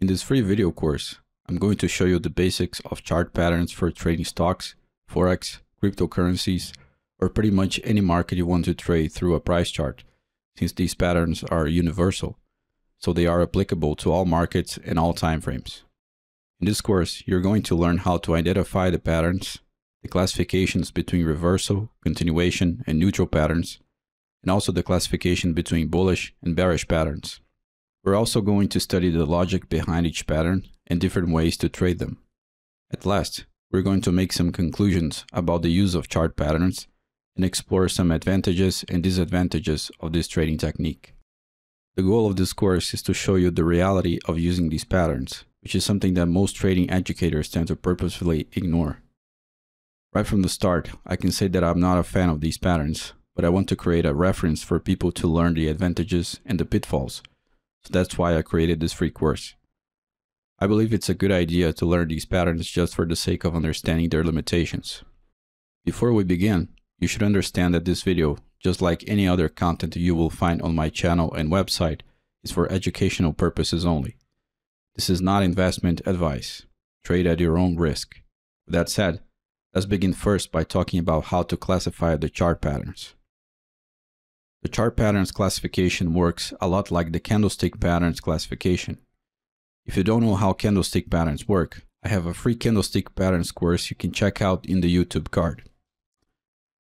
In this free video course, I'm going to show you the basics of chart patterns for trading stocks, forex, cryptocurrencies, or pretty much any market you want to trade through a price chart, since these patterns are universal, so they are applicable to all markets and all timeframes. In this course, you're going to learn how to identify the patterns, the classifications between reversal, continuation, and neutral patterns, and also the classification between bullish and bearish patterns. We're also going to study the logic behind each pattern and different ways to trade them. At last, we're going to make some conclusions about the use of chart patterns and explore some advantages and disadvantages of this trading technique. The goal of this course is to show you the reality of using these patterns, which is something that most trading educators tend to purposefully ignore. Right from the start, I can say that I'm not a fan of these patterns, but I want to create a reference for people to learn the advantages and the pitfalls so that's why I created this free course. I believe it's a good idea to learn these patterns just for the sake of understanding their limitations. Before we begin, you should understand that this video, just like any other content you will find on my channel and website, is for educational purposes only. This is not investment advice. Trade at your own risk. With that said, let's begin first by talking about how to classify the chart patterns. The chart patterns classification works a lot like the candlestick patterns classification. If you don't know how candlestick patterns work, I have a free candlestick patterns course you can check out in the YouTube card.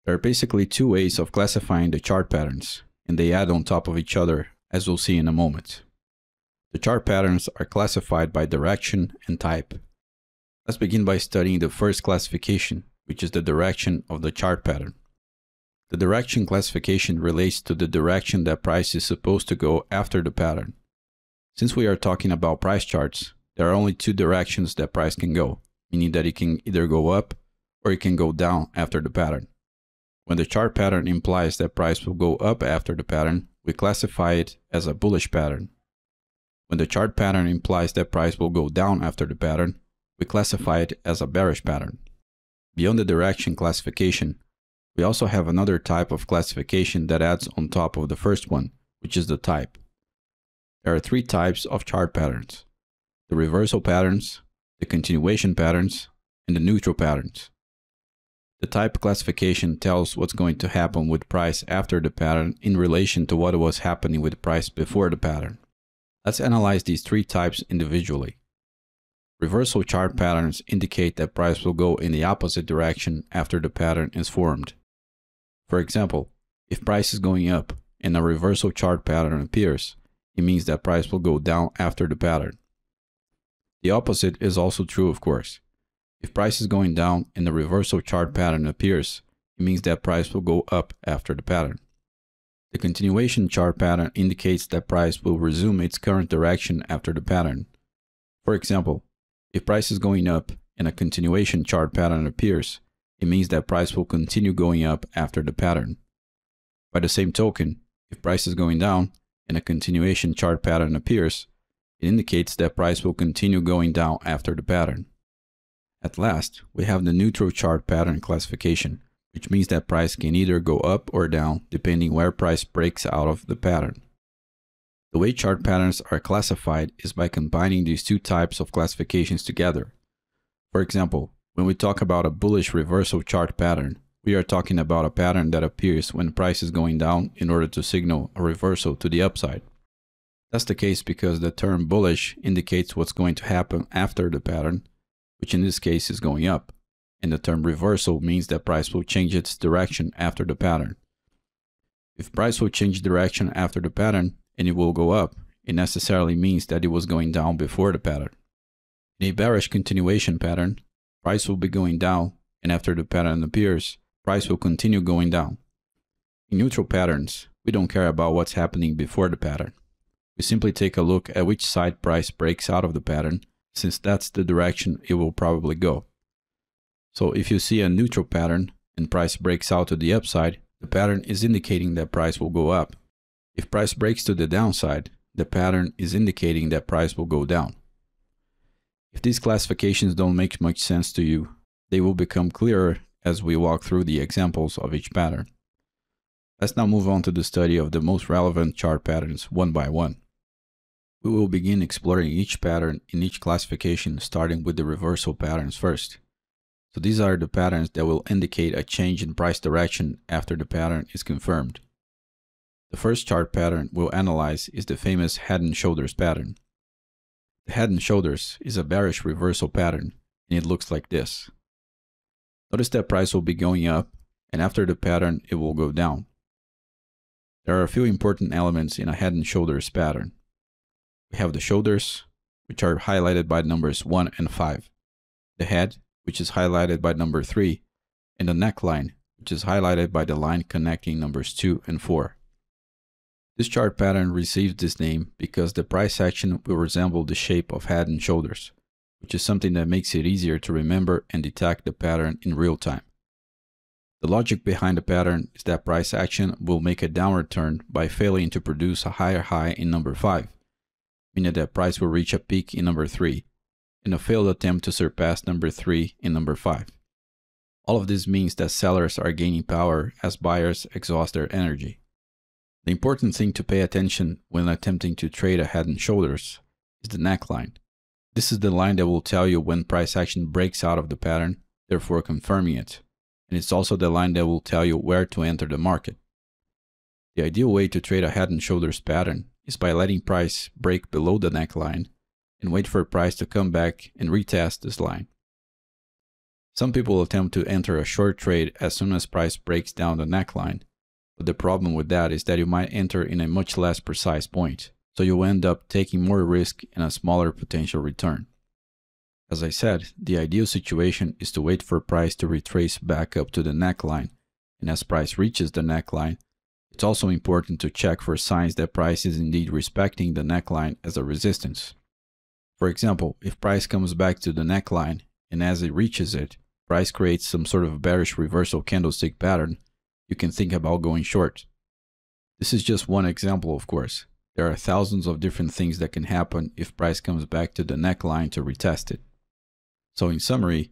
There are basically two ways of classifying the chart patterns, and they add on top of each other, as we'll see in a moment. The chart patterns are classified by direction and type. Let's begin by studying the first classification, which is the direction of the chart pattern. The direction classification relates to the direction that price is supposed to go after the pattern. Since we are talking about price charts, there are only two directions that price can go, meaning that it can either go up or it can go down after the pattern. When the chart pattern implies that price will go up after the pattern, we classify it as a bullish pattern. When the chart pattern implies that price will go down after the pattern, we classify it as a bearish pattern. Beyond the direction classification, we also have another type of classification that adds on top of the first one, which is the type. There are three types of chart patterns. The reversal patterns, the continuation patterns, and the neutral patterns. The type classification tells what's going to happen with price after the pattern in relation to what was happening with price before the pattern. Let's analyze these three types individually. Reversal chart patterns indicate that price will go in the opposite direction after the pattern is formed. For example, if price is going up and a reversal chart pattern appears, it means that price will go down after the pattern. The opposite is also true, of course. If price is going down and the reversal chart pattern appears, it means that price will go up after the pattern. The continuation chart pattern indicates that price will resume its current direction after the pattern. For example, if price is going up and a continuation chart pattern appears, it means that price will continue going up after the pattern. By the same token, if price is going down and a continuation chart pattern appears, it indicates that price will continue going down after the pattern. At last, we have the neutral chart pattern classification, which means that price can either go up or down depending where price breaks out of the pattern. The way chart patterns are classified is by combining these two types of classifications together. For example, when we talk about a bullish reversal chart pattern, we are talking about a pattern that appears when price is going down in order to signal a reversal to the upside. That's the case because the term bullish indicates what's going to happen after the pattern, which in this case is going up, and the term reversal means that price will change its direction after the pattern. If price will change direction after the pattern and it will go up, it necessarily means that it was going down before the pattern. In a bearish continuation pattern, price will be going down and after the pattern appears, price will continue going down. In neutral patterns, we don't care about what's happening before the pattern. We simply take a look at which side price breaks out of the pattern, since that's the direction it will probably go. So if you see a neutral pattern and price breaks out to the upside, the pattern is indicating that price will go up. If price breaks to the downside, the pattern is indicating that price will go down. If these classifications don't make much sense to you, they will become clearer as we walk through the examples of each pattern. Let's now move on to the study of the most relevant chart patterns one by one. We will begin exploring each pattern in each classification starting with the reversal patterns first. So these are the patterns that will indicate a change in price direction after the pattern is confirmed. The first chart pattern we'll analyze is the famous head and shoulders pattern head and shoulders is a bearish reversal pattern and it looks like this. Notice that price will be going up and after the pattern it will go down. There are a few important elements in a head and shoulders pattern. We have the shoulders, which are highlighted by numbers 1 and 5, the head, which is highlighted by number 3, and the neckline, which is highlighted by the line connecting numbers 2 and 4. This chart pattern receives this name because the price action will resemble the shape of head and shoulders, which is something that makes it easier to remember and detect the pattern in real time. The logic behind the pattern is that price action will make a downward turn by failing to produce a higher high in number 5, meaning that price will reach a peak in number 3, in a failed attempt to surpass number 3 in number 5. All of this means that sellers are gaining power as buyers exhaust their energy. The important thing to pay attention when attempting to trade a head and shoulders is the neckline. This is the line that will tell you when price action breaks out of the pattern, therefore confirming it. And it's also the line that will tell you where to enter the market. The ideal way to trade a head and shoulders pattern is by letting price break below the neckline and wait for price to come back and retest this line. Some people attempt to enter a short trade as soon as price breaks down the neckline, but the problem with that is that you might enter in a much less precise point, so you'll end up taking more risk and a smaller potential return. As I said, the ideal situation is to wait for price to retrace back up to the neckline, and as price reaches the neckline, it's also important to check for signs that price is indeed respecting the neckline as a resistance. For example, if price comes back to the neckline, and as it reaches it, price creates some sort of bearish reversal candlestick pattern, you can think about going short. This is just one example, of course. There are thousands of different things that can happen if price comes back to the neckline to retest it. So in summary,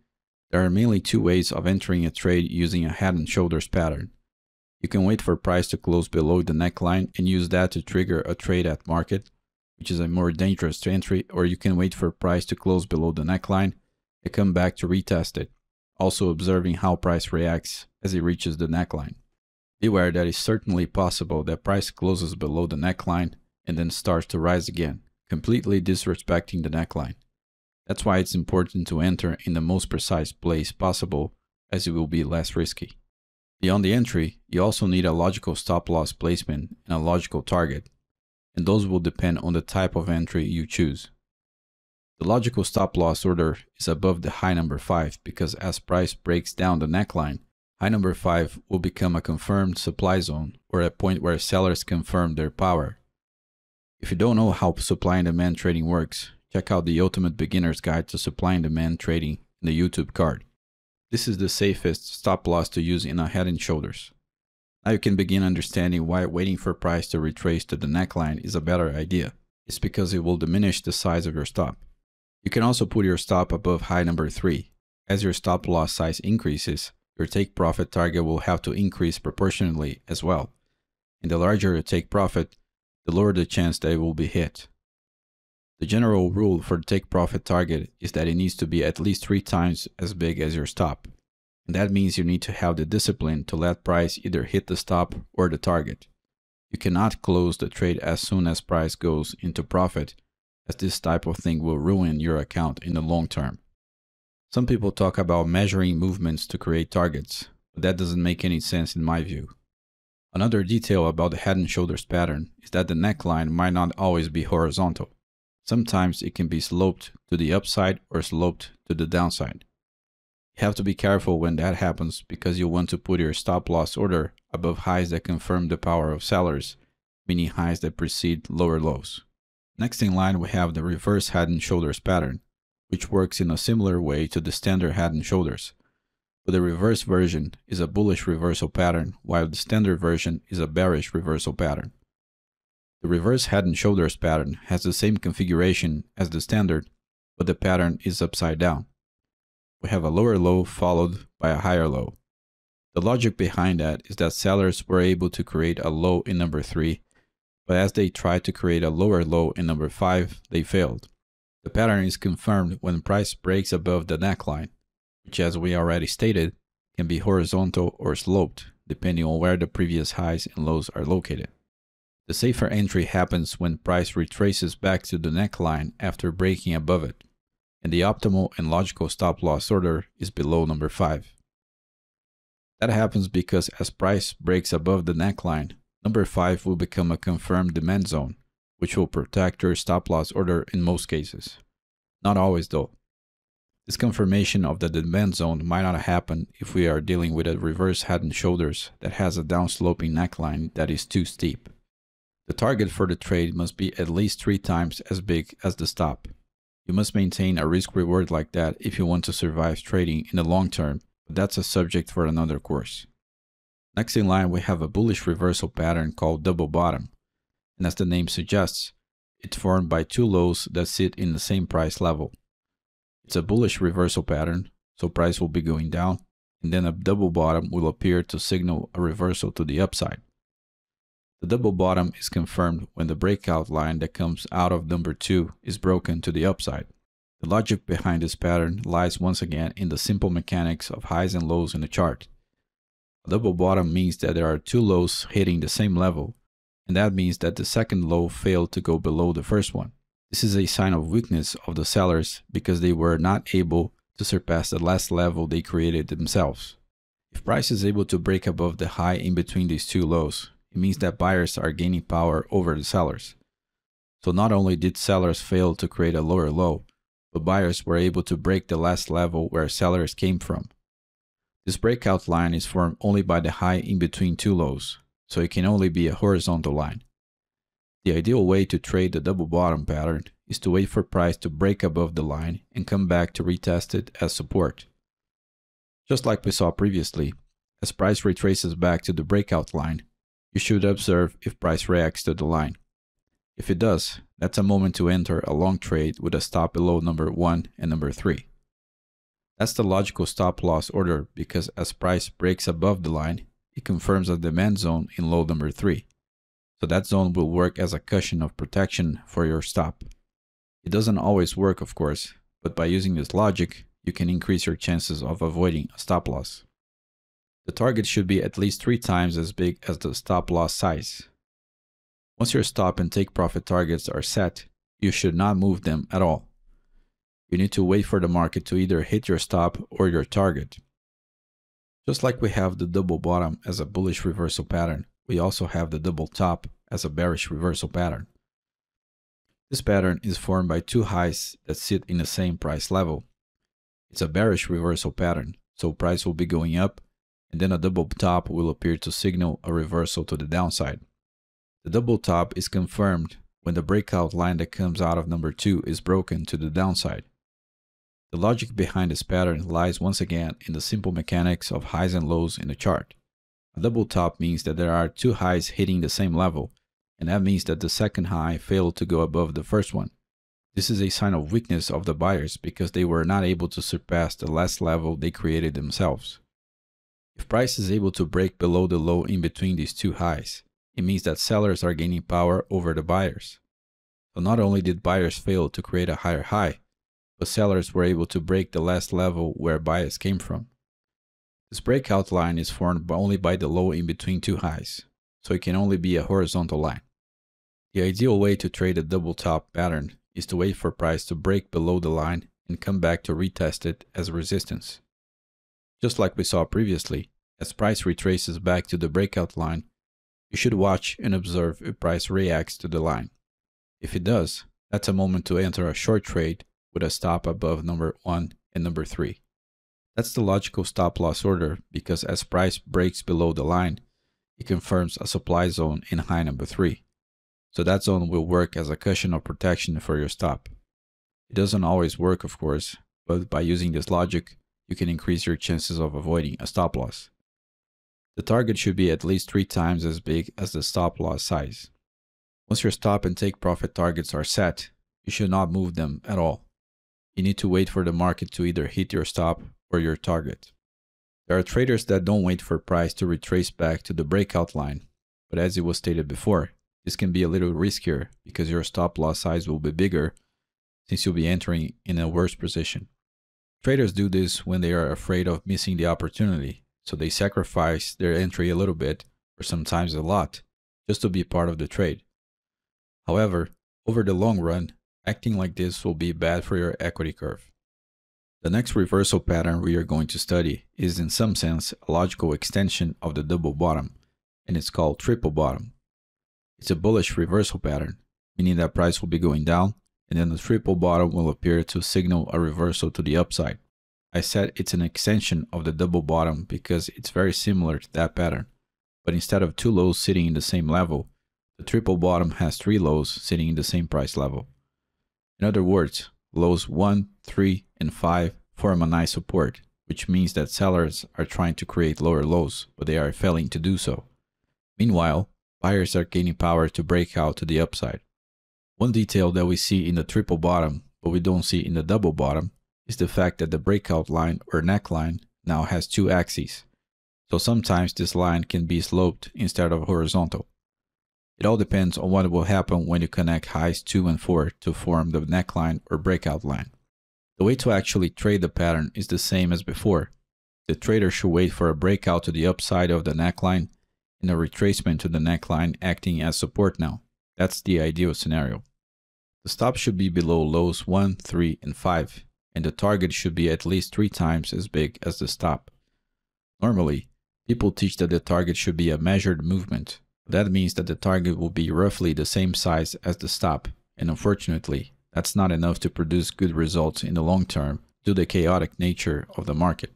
there are mainly two ways of entering a trade using a head and shoulders pattern. You can wait for price to close below the neckline and use that to trigger a trade at market, which is a more dangerous entry, or you can wait for price to close below the neckline and come back to retest it, also observing how price reacts as it reaches the neckline. Beware that it's certainly possible that price closes below the neckline and then starts to rise again, completely disrespecting the neckline. That's why it's important to enter in the most precise place possible as it will be less risky. Beyond the entry, you also need a logical stop loss placement and a logical target, and those will depend on the type of entry you choose. The logical stop loss order is above the high number 5 because as price breaks down the neckline, High number 5 will become a confirmed supply zone or a point where sellers confirm their power. If you don't know how supply and demand trading works, check out the Ultimate Beginner's Guide to Supply and Demand Trading in the YouTube card. This is the safest stop loss to use in a head and shoulders. Now you can begin understanding why waiting for price to retrace to the neckline is a better idea. It's because it will diminish the size of your stop. You can also put your stop above high number 3. As your stop loss size increases, your take profit target will have to increase proportionally as well. And the larger your take profit, the lower the chance that it will be hit. The general rule for the take profit target is that it needs to be at least three times as big as your stop. And that means you need to have the discipline to let price either hit the stop or the target. You cannot close the trade as soon as price goes into profit, as this type of thing will ruin your account in the long term. Some people talk about measuring movements to create targets, but that doesn't make any sense in my view. Another detail about the head and shoulders pattern is that the neckline might not always be horizontal. Sometimes it can be sloped to the upside or sloped to the downside. You have to be careful when that happens because you want to put your stop loss order above highs that confirm the power of sellers, meaning highs that precede lower lows. Next in line we have the reverse head and shoulders pattern, which works in a similar way to the standard head and shoulders. But the reverse version is a bullish reversal pattern, while the standard version is a bearish reversal pattern. The reverse head and shoulders pattern has the same configuration as the standard, but the pattern is upside down. We have a lower low followed by a higher low. The logic behind that is that sellers were able to create a low in number 3, but as they tried to create a lower low in number 5, they failed. The pattern is confirmed when price breaks above the neckline, which as we already stated, can be horizontal or sloped, depending on where the previous highs and lows are located. The safer entry happens when price retraces back to the neckline after breaking above it, and the optimal and logical stop loss order is below number 5. That happens because as price breaks above the neckline, number 5 will become a confirmed demand zone, which will protect your stop loss order in most cases. Not always though. This confirmation of the demand zone might not happen if we are dealing with a reverse head and shoulders that has a downsloping neckline that is too steep. The target for the trade must be at least three times as big as the stop. You must maintain a risk reward like that if you want to survive trading in the long term, but that's a subject for another course. Next in line we have a bullish reversal pattern called double bottom, and as the name suggests, it's formed by two lows that sit in the same price level. It's a bullish reversal pattern, so price will be going down, and then a double bottom will appear to signal a reversal to the upside. The double bottom is confirmed when the breakout line that comes out of number 2 is broken to the upside. The logic behind this pattern lies once again in the simple mechanics of highs and lows in the chart. A double bottom means that there are two lows hitting the same level and that means that the second low failed to go below the first one. This is a sign of weakness of the sellers because they were not able to surpass the last level they created themselves. If price is able to break above the high in between these two lows, it means that buyers are gaining power over the sellers. So not only did sellers fail to create a lower low, but buyers were able to break the last level where sellers came from. This breakout line is formed only by the high in between two lows, so it can only be a horizontal line. The ideal way to trade the double bottom pattern is to wait for price to break above the line and come back to retest it as support. Just like we saw previously, as price retraces back to the breakout line, you should observe if price reacts to the line. If it does, that's a moment to enter a long trade with a stop below number 1 and number 3. That's the logical stop loss order because as price breaks above the line, it confirms a demand zone in low number 3. So that zone will work as a cushion of protection for your stop. It doesn't always work, of course, but by using this logic, you can increase your chances of avoiding a stop loss. The target should be at least three times as big as the stop loss size. Once your stop and take profit targets are set, you should not move them at all. You need to wait for the market to either hit your stop or your target. Just like we have the double bottom as a bullish reversal pattern, we also have the double top as a bearish reversal pattern. This pattern is formed by two highs that sit in the same price level. It's a bearish reversal pattern, so price will be going up, and then a double top will appear to signal a reversal to the downside. The double top is confirmed when the breakout line that comes out of number 2 is broken to the downside. The logic behind this pattern lies once again in the simple mechanics of highs and lows in the chart. A double top means that there are two highs hitting the same level, and that means that the second high failed to go above the first one. This is a sign of weakness of the buyers because they were not able to surpass the last level they created themselves. If price is able to break below the low in between these two highs, it means that sellers are gaining power over the buyers. So not only did buyers fail to create a higher high, but sellers were able to break the last level where buyers came from. This breakout line is formed only by the low in between two highs, so it can only be a horizontal line. The ideal way to trade a double top pattern is to wait for price to break below the line and come back to retest it as resistance. Just like we saw previously, as price retraces back to the breakout line, you should watch and observe if price reacts to the line. If it does, that's a moment to enter a short trade with a stop above number 1 and number 3. That's the logical stop loss order because as price breaks below the line, it confirms a supply zone in high number 3. So that zone will work as a cushion of protection for your stop. It doesn't always work of course, but by using this logic, you can increase your chances of avoiding a stop loss. The target should be at least 3 times as big as the stop loss size. Once your stop and take profit targets are set, you should not move them at all. You need to wait for the market to either hit your stop or your target. There are traders that don't wait for price to retrace back to the breakout line, but as it was stated before, this can be a little riskier because your stop loss size will be bigger since you'll be entering in a worse position. Traders do this when they are afraid of missing the opportunity, so they sacrifice their entry a little bit, or sometimes a lot, just to be part of the trade. However, over the long run, Acting like this will be bad for your equity curve. The next reversal pattern we are going to study is in some sense a logical extension of the double bottom and it's called triple bottom. It's a bullish reversal pattern, meaning that price will be going down and then the triple bottom will appear to signal a reversal to the upside. I said it's an extension of the double bottom because it's very similar to that pattern, but instead of two lows sitting in the same level, the triple bottom has three lows sitting in the same price level. In other words, lows 1, 3, and 5 form a nice support, which means that sellers are trying to create lower lows, but they are failing to do so. Meanwhile, buyers are gaining power to break out to the upside. One detail that we see in the triple bottom, but we don't see in the double bottom, is the fact that the breakout line or neckline now has two axes. So sometimes this line can be sloped instead of horizontal. It all depends on what will happen when you connect highs 2 and 4 to form the neckline or breakout line. The way to actually trade the pattern is the same as before. The trader should wait for a breakout to the upside of the neckline and a retracement to the neckline acting as support now. That's the ideal scenario. The stop should be below lows 1, 3, and 5, and the target should be at least 3 times as big as the stop. Normally, people teach that the target should be a measured movement, that means that the target will be roughly the same size as the stop, and unfortunately, that's not enough to produce good results in the long term due to the chaotic nature of the market.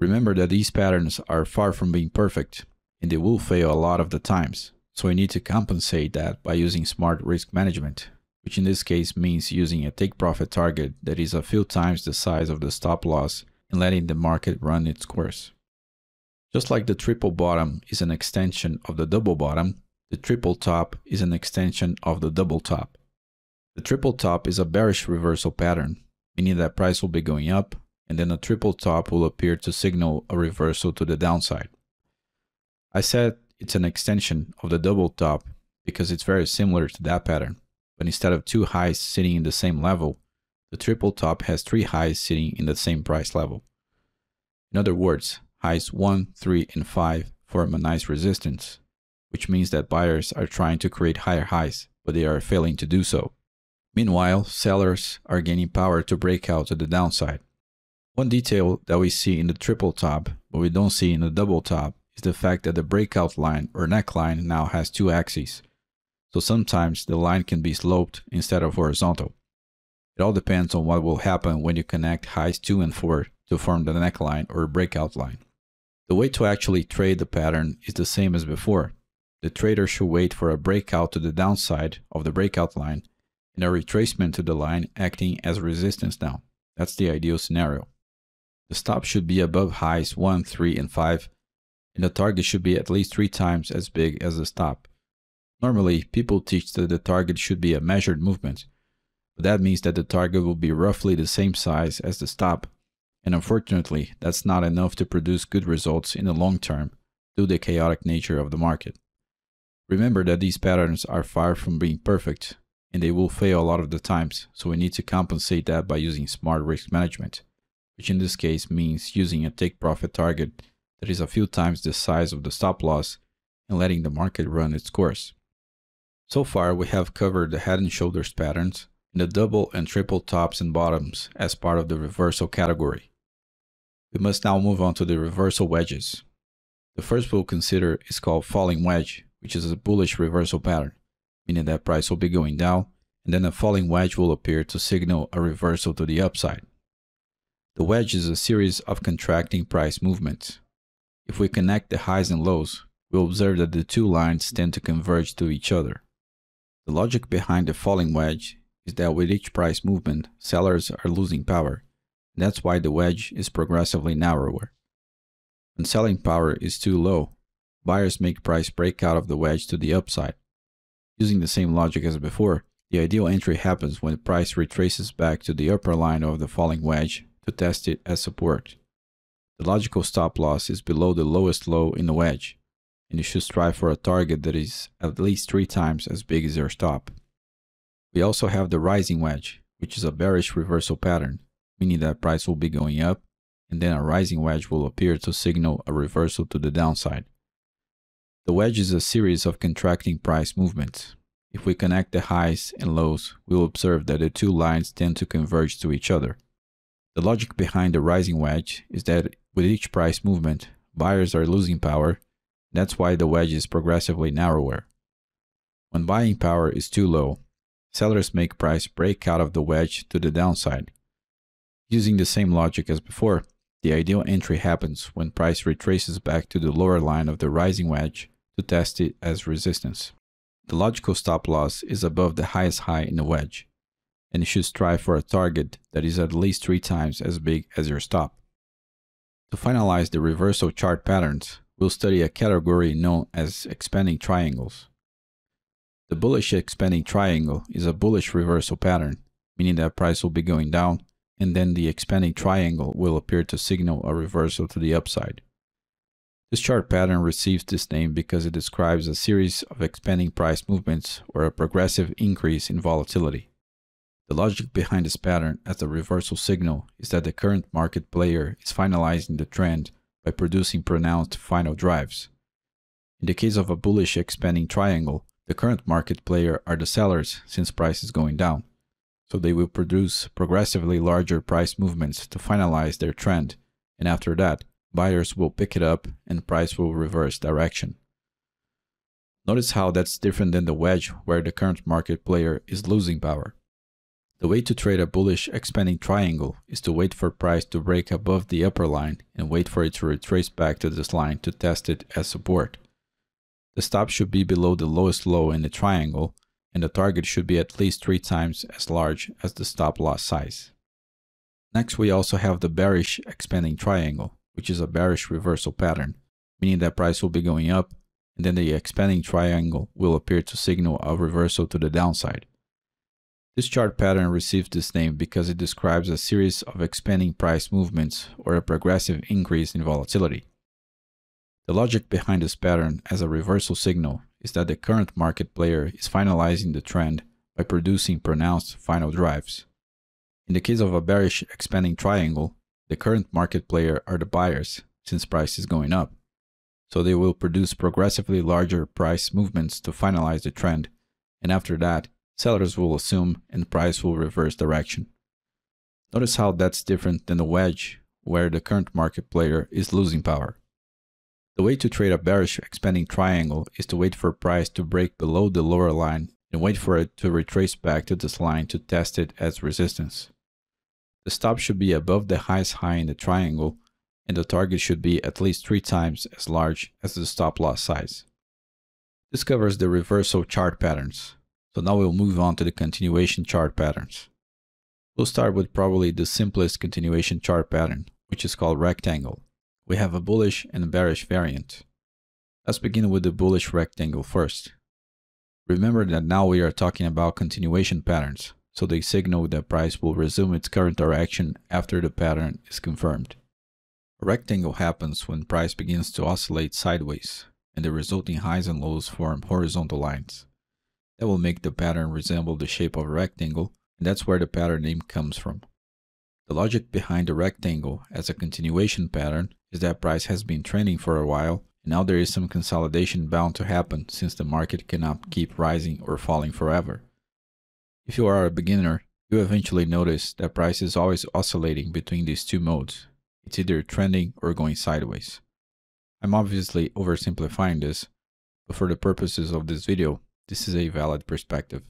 Remember that these patterns are far from being perfect, and they will fail a lot of the times, so you need to compensate that by using smart risk management, which in this case means using a take profit target that is a few times the size of the stop loss and letting the market run its course. Just like the triple bottom is an extension of the double bottom, the triple top is an extension of the double top. The triple top is a bearish reversal pattern, meaning that price will be going up, and then a triple top will appear to signal a reversal to the downside. I said it's an extension of the double top because it's very similar to that pattern, but instead of two highs sitting in the same level, the triple top has three highs sitting in the same price level. In other words, highs 1, 3, and 5 form a nice resistance, which means that buyers are trying to create higher highs, but they are failing to do so. Meanwhile, sellers are gaining power to break out to the downside. One detail that we see in the triple top, but we don't see in the double top, is the fact that the breakout line or neckline now has two axes. So sometimes the line can be sloped instead of horizontal. It all depends on what will happen when you connect highs 2 and 4 to form the neckline or breakout line. The way to actually trade the pattern is the same as before. The trader should wait for a breakout to the downside of the breakout line and a retracement to the line acting as resistance Now That's the ideal scenario. The stop should be above highs 1, 3, and 5, and the target should be at least 3 times as big as the stop. Normally, people teach that the target should be a measured movement, but that means that the target will be roughly the same size as the stop and unfortunately, that's not enough to produce good results in the long term due to the chaotic nature of the market. Remember that these patterns are far from being perfect, and they will fail a lot of the times, so we need to compensate that by using smart risk management, which in this case means using a take profit target that is a few times the size of the stop loss and letting the market run its course. So far, we have covered the head and shoulders patterns and the double and triple tops and bottoms as part of the reversal category. We must now move on to the reversal wedges. The first we'll consider is called falling wedge, which is a bullish reversal pattern, meaning that price will be going down, and then a falling wedge will appear to signal a reversal to the upside. The wedge is a series of contracting price movements. If we connect the highs and lows, we'll observe that the two lines tend to converge to each other. The logic behind the falling wedge is that with each price movement, sellers are losing power that's why the wedge is progressively narrower. When selling power is too low, buyers make price break out of the wedge to the upside. Using the same logic as before, the ideal entry happens when the price retraces back to the upper line of the falling wedge to test it as support. The logical stop loss is below the lowest low in the wedge, and you should strive for a target that is at least three times as big as your stop. We also have the rising wedge, which is a bearish reversal pattern meaning that price will be going up and then a rising wedge will appear to signal a reversal to the downside. The wedge is a series of contracting price movements. If we connect the highs and lows, we'll observe that the two lines tend to converge to each other. The logic behind the rising wedge is that with each price movement, buyers are losing power. That's why the wedge is progressively narrower. When buying power is too low, sellers make price break out of the wedge to the downside Using the same logic as before, the ideal entry happens when price retraces back to the lower line of the rising wedge to test it as resistance. The logical stop loss is above the highest high in the wedge, and you should strive for a target that is at least three times as big as your stop. To finalize the reversal chart patterns, we'll study a category known as expanding triangles. The bullish expanding triangle is a bullish reversal pattern, meaning that price will be going down and then the expanding triangle will appear to signal a reversal to the upside. This chart pattern receives this name because it describes a series of expanding price movements or a progressive increase in volatility. The logic behind this pattern as a reversal signal is that the current market player is finalizing the trend by producing pronounced final drives. In the case of a bullish expanding triangle, the current market player are the sellers since price is going down so they will produce progressively larger price movements to finalize their trend, and after that, buyers will pick it up and price will reverse direction. Notice how that's different than the wedge where the current market player is losing power. The way to trade a bullish expanding triangle is to wait for price to break above the upper line and wait for it to retrace back to this line to test it as support. The stop should be below the lowest low in the triangle and the target should be at least three times as large as the stop loss size. Next, we also have the bearish expanding triangle, which is a bearish reversal pattern, meaning that price will be going up and then the expanding triangle will appear to signal a reversal to the downside. This chart pattern receives this name because it describes a series of expanding price movements or a progressive increase in volatility. The logic behind this pattern as a reversal signal is that the current market player is finalizing the trend by producing pronounced final drives. In the case of a bearish expanding triangle, the current market player are the buyers, since price is going up. So they will produce progressively larger price movements to finalize the trend, and after that, sellers will assume and price will reverse direction. Notice how that's different than the wedge, where the current market player is losing power. The way to trade a bearish expanding triangle is to wait for price to break below the lower line and wait for it to retrace back to this line to test it as resistance. The stop should be above the highest high in the triangle and the target should be at least three times as large as the stop loss size. This covers the reversal chart patterns. So now we'll move on to the continuation chart patterns. We'll start with probably the simplest continuation chart pattern, which is called rectangle we have a bullish and a bearish variant. Let's begin with the bullish rectangle first. Remember that now we are talking about continuation patterns, so they signal that price will resume its current direction after the pattern is confirmed. A rectangle happens when price begins to oscillate sideways, and the resulting highs and lows form horizontal lines. That will make the pattern resemble the shape of a rectangle, and that's where the pattern name comes from. The logic behind the rectangle as a continuation pattern is that price has been trending for a while, and now there is some consolidation bound to happen since the market cannot keep rising or falling forever. If you are a beginner, you eventually notice that price is always oscillating between these two modes. It's either trending or going sideways. I'm obviously oversimplifying this, but for the purposes of this video, this is a valid perspective.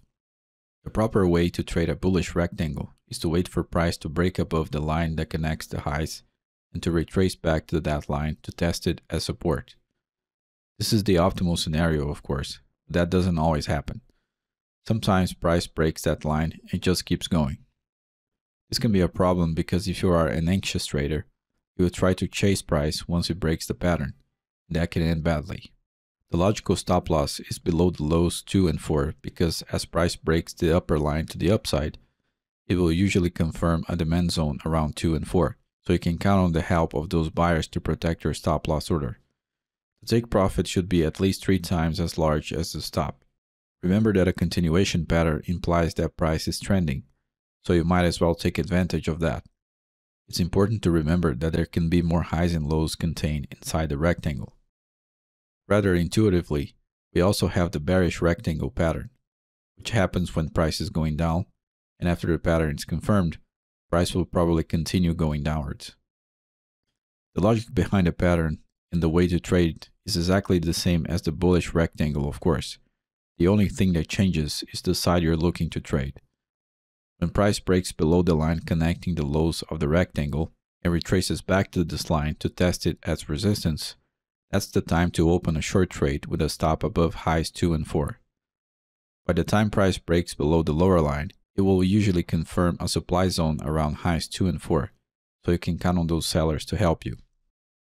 The proper way to trade a bullish rectangle is to wait for price to break above the line that connects the highs and to retrace back to that line to test it as support. This is the optimal scenario, of course, but that doesn't always happen. Sometimes price breaks that line and just keeps going. This can be a problem because if you are an anxious trader, you will try to chase price once it breaks the pattern. That can end badly. The logical stop loss is below the lows 2 and 4 because as price breaks the upper line to the upside, it will usually confirm a demand zone around 2 and 4 so you can count on the help of those buyers to protect your stop loss order. The take profit should be at least three times as large as the stop. Remember that a continuation pattern implies that price is trending, so you might as well take advantage of that. It's important to remember that there can be more highs and lows contained inside the rectangle. Rather intuitively, we also have the bearish rectangle pattern, which happens when price is going down, and after the pattern is confirmed, price will probably continue going downwards. The logic behind a pattern and the way to trade is exactly the same as the bullish rectangle, of course. The only thing that changes is the side you're looking to trade. When price breaks below the line connecting the lows of the rectangle and retraces back to this line to test it as resistance, that's the time to open a short trade with a stop above highs 2 and 4. By the time price breaks below the lower line, it will usually confirm a supply zone around highs 2 and 4, so you can count on those sellers to help you.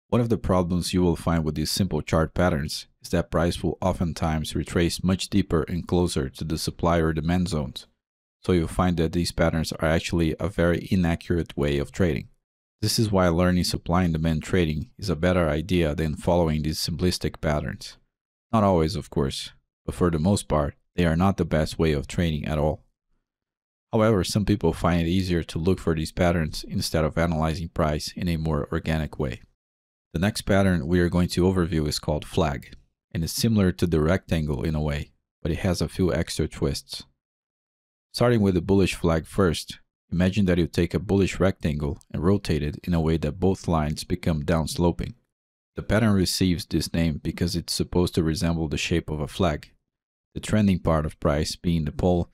One of the problems you will find with these simple chart patterns is that price will oftentimes retrace much deeper and closer to the supply or demand zones, so you'll find that these patterns are actually a very inaccurate way of trading. This is why learning supply and demand trading is a better idea than following these simplistic patterns. Not always, of course, but for the most part, they are not the best way of trading at all. However, some people find it easier to look for these patterns instead of analyzing price in a more organic way. The next pattern we are going to overview is called flag, and is similar to the rectangle in a way, but it has a few extra twists. Starting with the bullish flag first, imagine that you take a bullish rectangle and rotate it in a way that both lines become downsloping. The pattern receives this name because it's supposed to resemble the shape of a flag, the trending part of price being the pole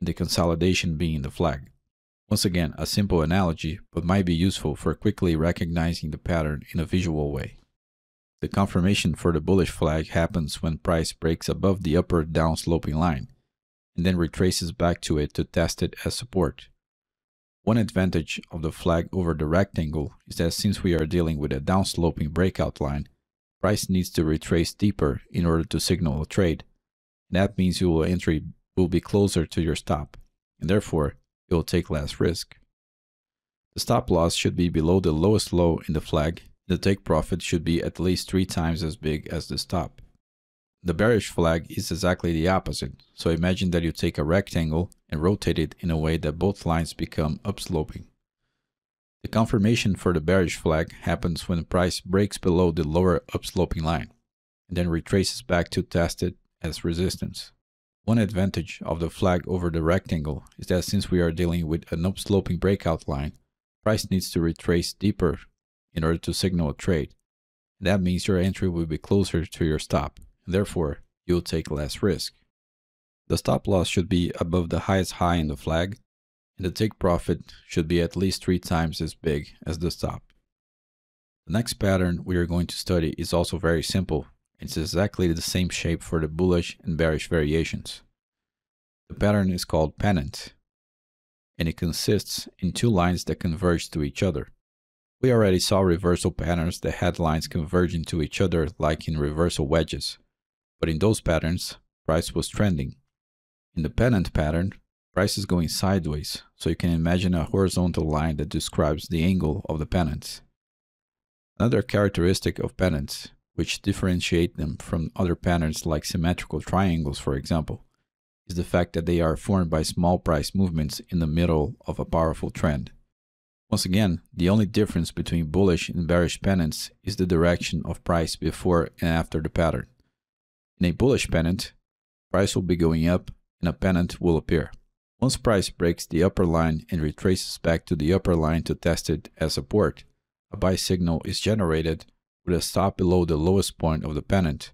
the consolidation being the flag. Once again, a simple analogy, but might be useful for quickly recognizing the pattern in a visual way. The confirmation for the bullish flag happens when price breaks above the upper down sloping line, and then retraces back to it to test it as support. One advantage of the flag over the rectangle is that since we are dealing with a downsloping breakout line, price needs to retrace deeper in order to signal a trade. And that means you will enter will be closer to your stop, and therefore it will take less risk. The stop loss should be below the lowest low in the flag, and the take profit should be at least three times as big as the stop. The bearish flag is exactly the opposite, so imagine that you take a rectangle and rotate it in a way that both lines become upsloping. The confirmation for the bearish flag happens when the price breaks below the lower upsloping line, and then retraces back to test it as resistance. One advantage of the flag over the rectangle is that since we are dealing with an upsloping breakout line, price needs to retrace deeper in order to signal a trade. That means your entry will be closer to your stop, and therefore you'll take less risk. The stop loss should be above the highest high in the flag, and the take profit should be at least three times as big as the stop. The next pattern we are going to study is also very simple it's exactly the same shape for the bullish and bearish variations. The pattern is called pennant, and it consists in two lines that converge to each other. We already saw reversal patterns that had lines converging to each other like in reversal wedges, but in those patterns, price was trending. In the pennant pattern, price is going sideways, so you can imagine a horizontal line that describes the angle of the pennant. Another characteristic of pennants which differentiate them from other patterns like symmetrical triangles, for example, is the fact that they are formed by small price movements in the middle of a powerful trend. Once again, the only difference between bullish and bearish pennants is the direction of price before and after the pattern. In a bullish pennant, price will be going up and a pennant will appear. Once price breaks the upper line and retraces back to the upper line to test it as support, a buy signal is generated with a stop below the lowest point of the pennant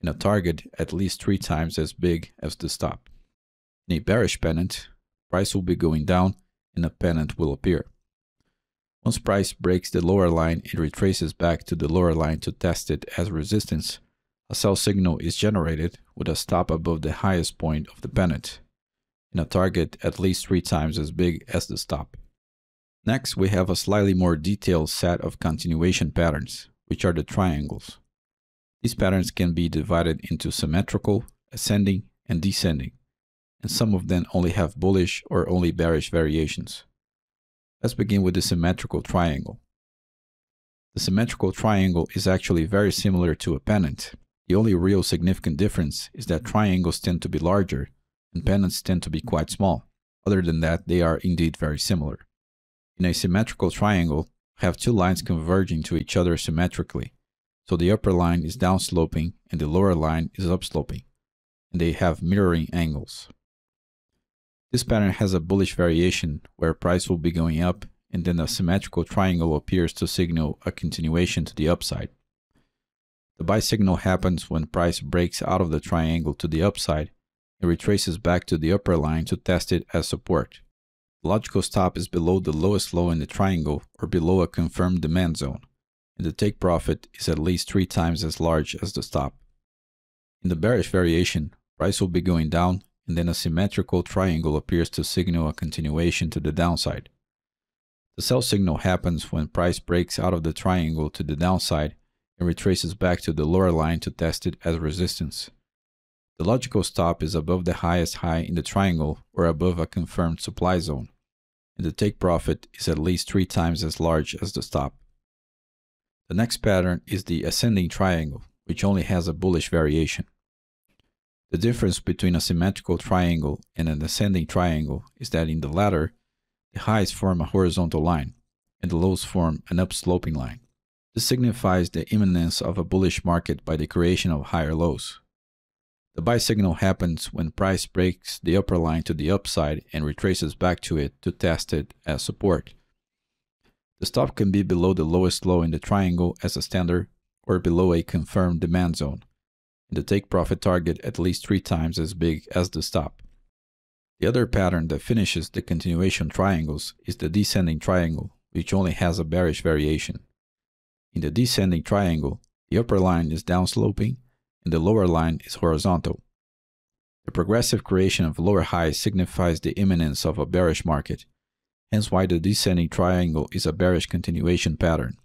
and a target at least three times as big as the stop. In a bearish pennant, price will be going down and a pennant will appear. Once price breaks the lower line and retraces back to the lower line to test it as resistance, a sell signal is generated with a stop above the highest point of the pennant and a target at least three times as big as the stop. Next, we have a slightly more detailed set of continuation patterns which are the triangles. These patterns can be divided into symmetrical, ascending, and descending, and some of them only have bullish or only bearish variations. Let's begin with the symmetrical triangle. The symmetrical triangle is actually very similar to a pennant. The only real significant difference is that triangles tend to be larger and pennants tend to be quite small. Other than that, they are indeed very similar. In a symmetrical triangle, have two lines converging to each other symmetrically, so the upper line is downsloping and the lower line is upsloping, and they have mirroring angles. This pattern has a bullish variation where price will be going up and then a symmetrical triangle appears to signal a continuation to the upside. The buy signal happens when price breaks out of the triangle to the upside and retraces back to the upper line to test it as support logical stop is below the lowest low in the triangle or below a confirmed demand zone, and the take profit is at least three times as large as the stop. In the bearish variation, price will be going down and then a symmetrical triangle appears to signal a continuation to the downside. The sell signal happens when price breaks out of the triangle to the downside and retraces back to the lower line to test it as resistance. The logical stop is above the highest high in the triangle or above a confirmed supply zone, and the take profit is at least three times as large as the stop. The next pattern is the ascending triangle, which only has a bullish variation. The difference between a symmetrical triangle and an ascending triangle is that in the latter, the highs form a horizontal line, and the lows form an upsloping line. This signifies the imminence of a bullish market by the creation of higher lows. The buy signal happens when price breaks the upper line to the upside and retraces back to it to test it as support. The stop can be below the lowest low in the triangle as a standard or below a confirmed demand zone, and the take profit target at least three times as big as the stop. The other pattern that finishes the continuation triangles is the descending triangle, which only has a bearish variation. In the descending triangle, the upper line is downsloping and the lower line is horizontal. The progressive creation of lower highs signifies the imminence of a bearish market, hence why the descending triangle is a bearish continuation pattern.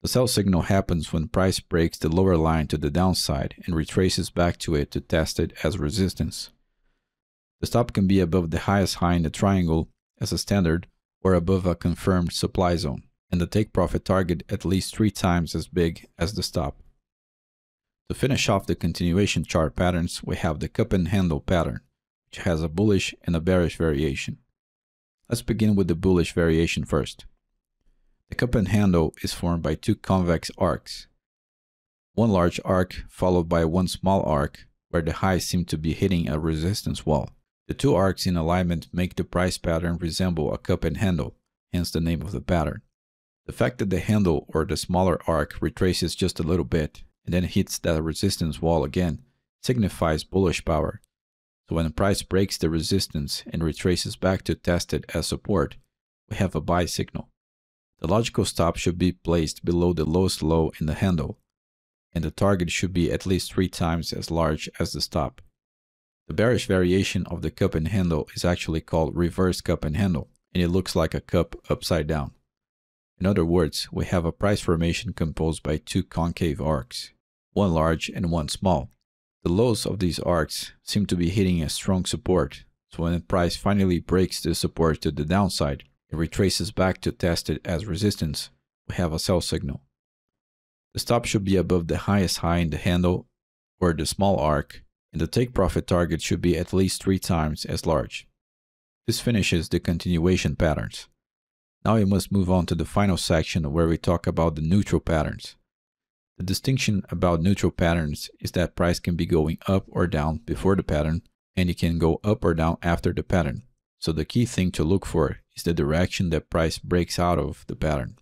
The sell signal happens when price breaks the lower line to the downside and retraces back to it to test it as resistance. The stop can be above the highest high in the triangle as a standard or above a confirmed supply zone, and the take profit target at least three times as big as the stop. To finish off the continuation chart patterns, we have the cup and handle pattern, which has a bullish and a bearish variation. Let's begin with the bullish variation first. The cup and handle is formed by two convex arcs. One large arc followed by one small arc where the highs seem to be hitting a resistance wall. The two arcs in alignment make the price pattern resemble a cup and handle, hence the name of the pattern. The fact that the handle or the smaller arc retraces just a little bit and then hits that resistance wall again signifies bullish power. So when price breaks the resistance and retraces back to test it as support, we have a buy signal. The logical stop should be placed below the lowest low in the handle, and the target should be at least three times as large as the stop. The bearish variation of the cup and handle is actually called reverse cup and handle, and it looks like a cup upside down. In other words, we have a price formation composed by two concave arcs, one large and one small. The lows of these arcs seem to be hitting a strong support, so when the price finally breaks the support to the downside, it retraces back to test it as resistance. We have a sell signal. The stop should be above the highest high in the handle or the small arc, and the take profit target should be at least three times as large. This finishes the continuation patterns. Now we must move on to the final section where we talk about the neutral patterns. The distinction about neutral patterns is that price can be going up or down before the pattern and it can go up or down after the pattern. So the key thing to look for is the direction that price breaks out of the pattern.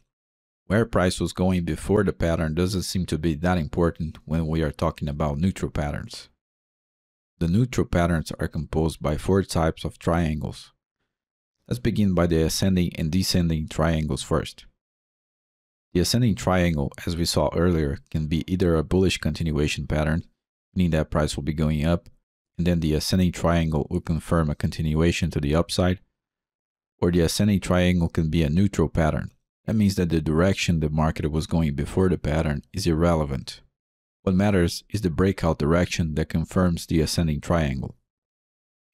Where price was going before the pattern doesn't seem to be that important when we are talking about neutral patterns. The neutral patterns are composed by four types of triangles. Let's begin by the ascending and descending triangles first. The ascending triangle, as we saw earlier, can be either a bullish continuation pattern, meaning that price will be going up, and then the ascending triangle will confirm a continuation to the upside, or the ascending triangle can be a neutral pattern. That means that the direction the market was going before the pattern is irrelevant. What matters is the breakout direction that confirms the ascending triangle.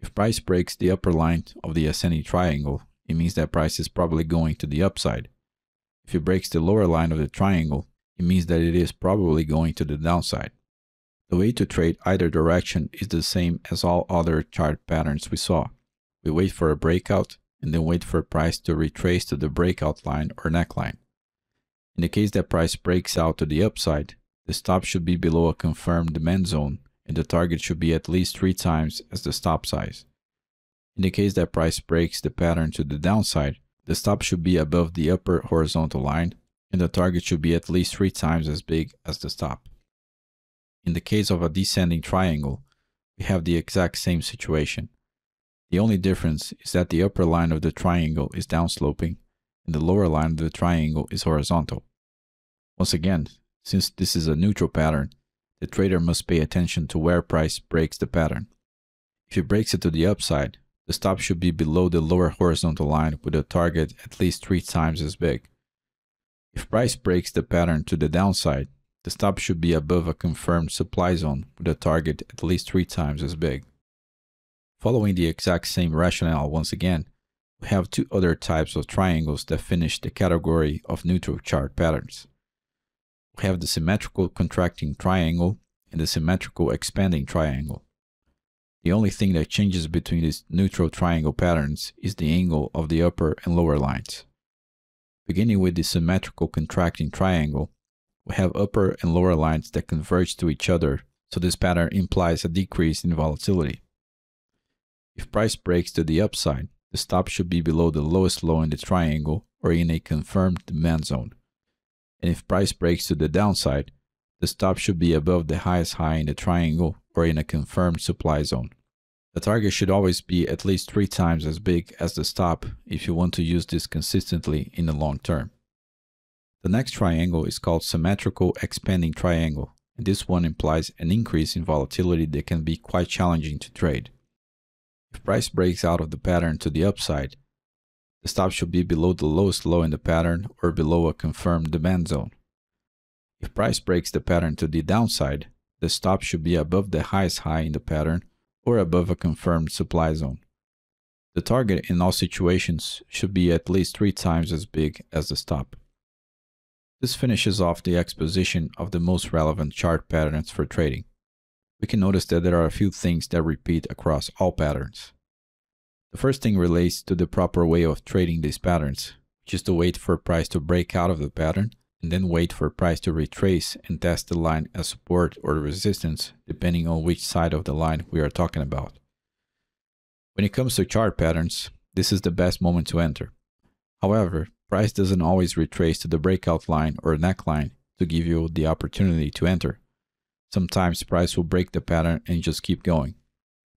If price breaks the upper line of the ascending triangle, it means that price is probably going to the upside. If it breaks the lower line of the triangle, it means that it is probably going to the downside. The way to trade either direction is the same as all other chart patterns we saw. We wait for a breakout and then wait for price to retrace to the breakout line or neckline. In the case that price breaks out to the upside, the stop should be below a confirmed demand zone and the target should be at least three times as the stop size. In the case that price breaks the pattern to the downside, the stop should be above the upper horizontal line and the target should be at least three times as big as the stop. In the case of a descending triangle, we have the exact same situation. The only difference is that the upper line of the triangle is downsloping and the lower line of the triangle is horizontal. Once again, since this is a neutral pattern, the trader must pay attention to where price breaks the pattern. If it breaks it to the upside, the stop should be below the lower horizontal line with a target at least three times as big. If price breaks the pattern to the downside, the stop should be above a confirmed supply zone with a target at least three times as big. Following the exact same rationale once again, we have two other types of triangles that finish the category of neutral chart patterns have the symmetrical contracting triangle and the symmetrical expanding triangle. The only thing that changes between these neutral triangle patterns is the angle of the upper and lower lines. Beginning with the symmetrical contracting triangle, we have upper and lower lines that converge to each other, so this pattern implies a decrease in volatility. If price breaks to the upside, the stop should be below the lowest low in the triangle or in a confirmed demand zone and if price breaks to the downside, the stop should be above the highest high in the triangle or in a confirmed supply zone. The target should always be at least three times as big as the stop if you want to use this consistently in the long term. The next triangle is called symmetrical expanding triangle. and This one implies an increase in volatility that can be quite challenging to trade. If price breaks out of the pattern to the upside, the stop should be below the lowest low in the pattern or below a confirmed demand zone. If price breaks the pattern to the downside, the stop should be above the highest high in the pattern or above a confirmed supply zone. The target in all situations should be at least three times as big as the stop. This finishes off the exposition of the most relevant chart patterns for trading. We can notice that there are a few things that repeat across all patterns. The first thing relates to the proper way of trading these patterns, which is to wait for price to break out of the pattern and then wait for price to retrace and test the line as support or resistance depending on which side of the line we are talking about. When it comes to chart patterns, this is the best moment to enter. However, price doesn't always retrace to the breakout line or neckline to give you the opportunity to enter. Sometimes price will break the pattern and just keep going.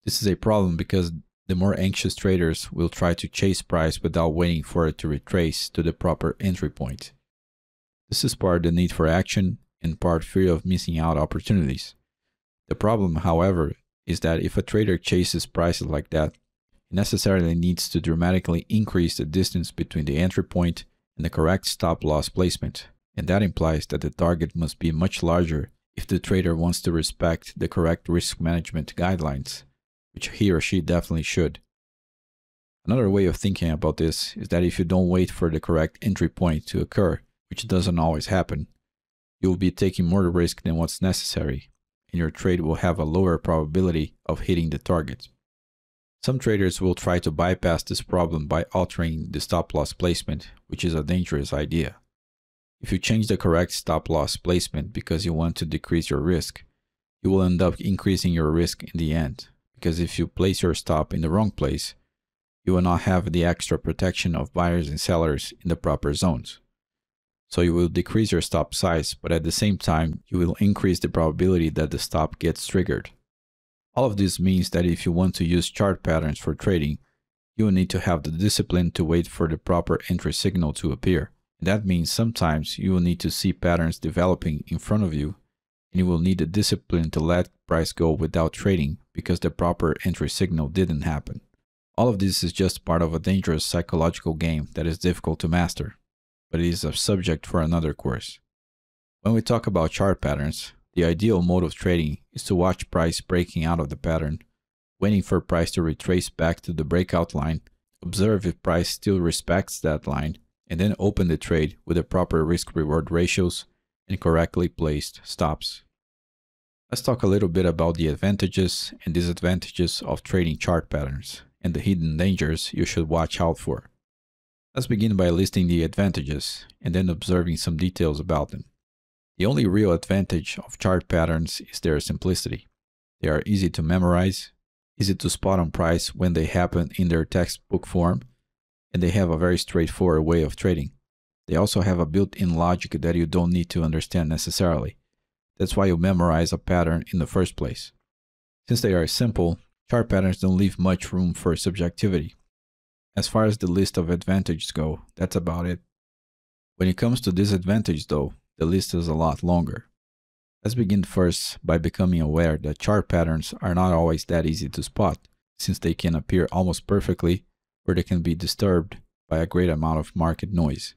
This is a problem because the more anxious traders will try to chase price without waiting for it to retrace to the proper entry point. This is part the need for action and part fear of missing out opportunities. The problem, however, is that if a trader chases prices like that, he necessarily needs to dramatically increase the distance between the entry point and the correct stop loss placement, and that implies that the target must be much larger if the trader wants to respect the correct risk management guidelines which he or she definitely should. Another way of thinking about this is that if you don't wait for the correct entry point to occur, which doesn't always happen, you will be taking more risk than what's necessary, and your trade will have a lower probability of hitting the target. Some traders will try to bypass this problem by altering the stop loss placement, which is a dangerous idea. If you change the correct stop loss placement because you want to decrease your risk, you will end up increasing your risk in the end because if you place your stop in the wrong place, you will not have the extra protection of buyers and sellers in the proper zones. So you will decrease your stop size, but at the same time, you will increase the probability that the stop gets triggered. All of this means that if you want to use chart patterns for trading, you will need to have the discipline to wait for the proper entry signal to appear. That means sometimes you will need to see patterns developing in front of you you will need the discipline to let price go without trading because the proper entry signal didn't happen. All of this is just part of a dangerous psychological game that is difficult to master, but it is a subject for another course. When we talk about chart patterns, the ideal mode of trading is to watch price breaking out of the pattern, waiting for price to retrace back to the breakout line, observe if price still respects that line, and then open the trade with the proper risk reward ratios and correctly placed stops. Let's talk a little bit about the advantages and disadvantages of trading chart patterns and the hidden dangers you should watch out for. Let's begin by listing the advantages and then observing some details about them. The only real advantage of chart patterns is their simplicity. They are easy to memorize, easy to spot on price when they happen in their textbook form, and they have a very straightforward way of trading. They also have a built-in logic that you don't need to understand necessarily. That's why you memorize a pattern in the first place. Since they are simple, chart patterns don't leave much room for subjectivity. As far as the list of advantages go, that's about it. When it comes to disadvantages though, the list is a lot longer. Let's begin first by becoming aware that chart patterns are not always that easy to spot, since they can appear almost perfectly or they can be disturbed by a great amount of market noise.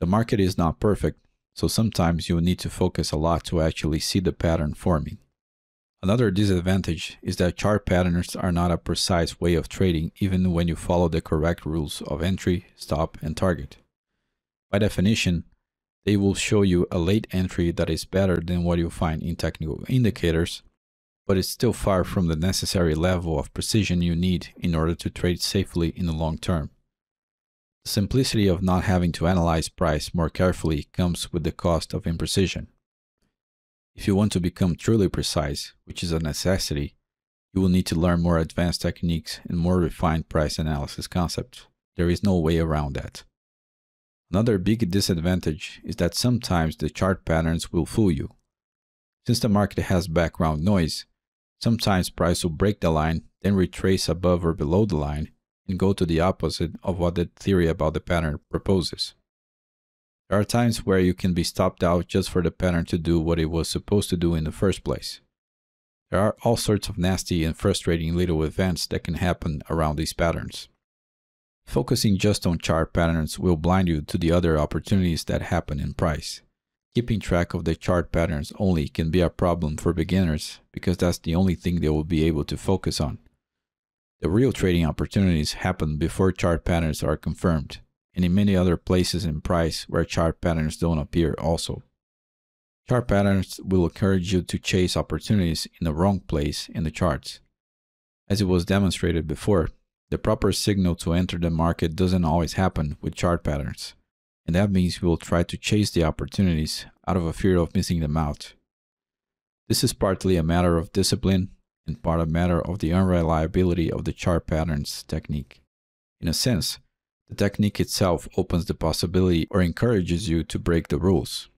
The market is not perfect, so sometimes you'll need to focus a lot to actually see the pattern forming. Another disadvantage is that chart patterns are not a precise way of trading even when you follow the correct rules of entry, stop, and target. By definition, they will show you a late entry that is better than what you find in technical indicators, but it's still far from the necessary level of precision you need in order to trade safely in the long term simplicity of not having to analyze price more carefully comes with the cost of imprecision. If you want to become truly precise, which is a necessity, you will need to learn more advanced techniques and more refined price analysis concepts. There is no way around that. Another big disadvantage is that sometimes the chart patterns will fool you. Since the market has background noise, sometimes price will break the line, then retrace above or below the line, and go to the opposite of what the theory about the pattern proposes. There are times where you can be stopped out just for the pattern to do what it was supposed to do in the first place. There are all sorts of nasty and frustrating little events that can happen around these patterns. Focusing just on chart patterns will blind you to the other opportunities that happen in price. Keeping track of the chart patterns only can be a problem for beginners because that's the only thing they will be able to focus on. The real trading opportunities happen before chart patterns are confirmed, and in many other places in price where chart patterns don't appear also. Chart patterns will encourage you to chase opportunities in the wrong place in the charts. As it was demonstrated before, the proper signal to enter the market doesn't always happen with chart patterns, and that means we will try to chase the opportunities out of a fear of missing them out. This is partly a matter of discipline and part a matter of the unreliability of the chart patterns technique. In a sense, the technique itself opens the possibility or encourages you to break the rules.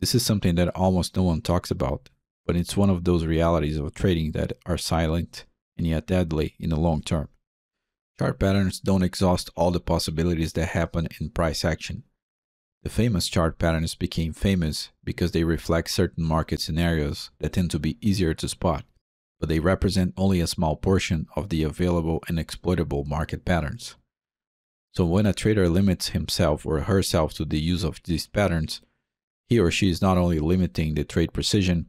This is something that almost no one talks about, but it's one of those realities of trading that are silent and yet deadly in the long term. Chart patterns don't exhaust all the possibilities that happen in price action. The famous chart patterns became famous because they reflect certain market scenarios that tend to be easier to spot but they represent only a small portion of the available and exploitable market patterns. So when a trader limits himself or herself to the use of these patterns, he or she is not only limiting the trade precision,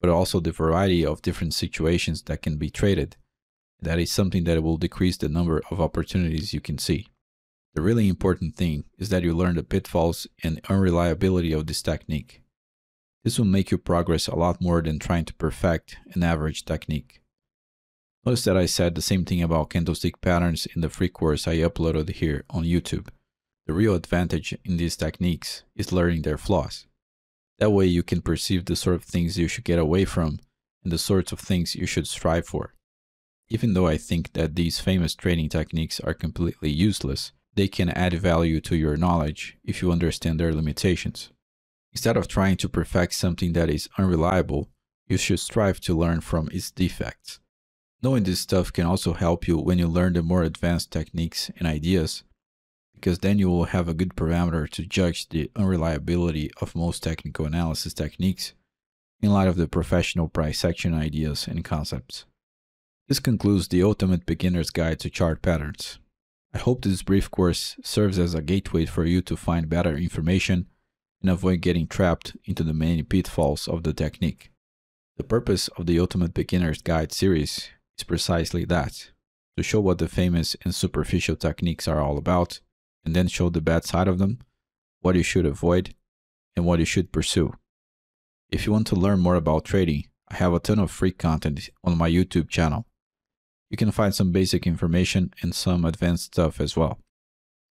but also the variety of different situations that can be traded. That is something that will decrease the number of opportunities you can see. The really important thing is that you learn the pitfalls and unreliability of this technique. This will make you progress a lot more than trying to perfect an average technique. Notice that I said the same thing about candlestick patterns in the free course I uploaded here on YouTube. The real advantage in these techniques is learning their flaws. That way you can perceive the sort of things you should get away from and the sorts of things you should strive for. Even though I think that these famous trading techniques are completely useless, they can add value to your knowledge if you understand their limitations. Instead of trying to perfect something that is unreliable, you should strive to learn from its defects. Knowing this stuff can also help you when you learn the more advanced techniques and ideas, because then you will have a good parameter to judge the unreliability of most technical analysis techniques in light of the professional price action ideas and concepts. This concludes the Ultimate Beginner's Guide to Chart Patterns. I hope this brief course serves as a gateway for you to find better information and avoid getting trapped into the many pitfalls of the technique. The purpose of the Ultimate Beginner's Guide series is precisely that, to show what the famous and superficial techniques are all about, and then show the bad side of them, what you should avoid, and what you should pursue. If you want to learn more about trading, I have a ton of free content on my YouTube channel. You can find some basic information and some advanced stuff as well.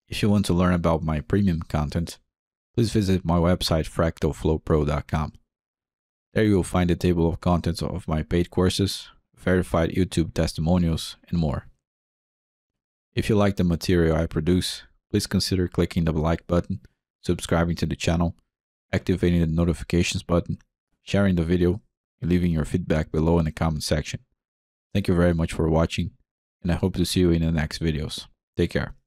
If you want to learn about my premium content, please visit my website fractalflowpro.com. There you will find a table of contents of my paid courses, verified YouTube testimonials, and more. If you like the material I produce, please consider clicking the like button, subscribing to the channel, activating the notifications button, sharing the video, and leaving your feedback below in the comment section. Thank you very much for watching, and I hope to see you in the next videos. Take care.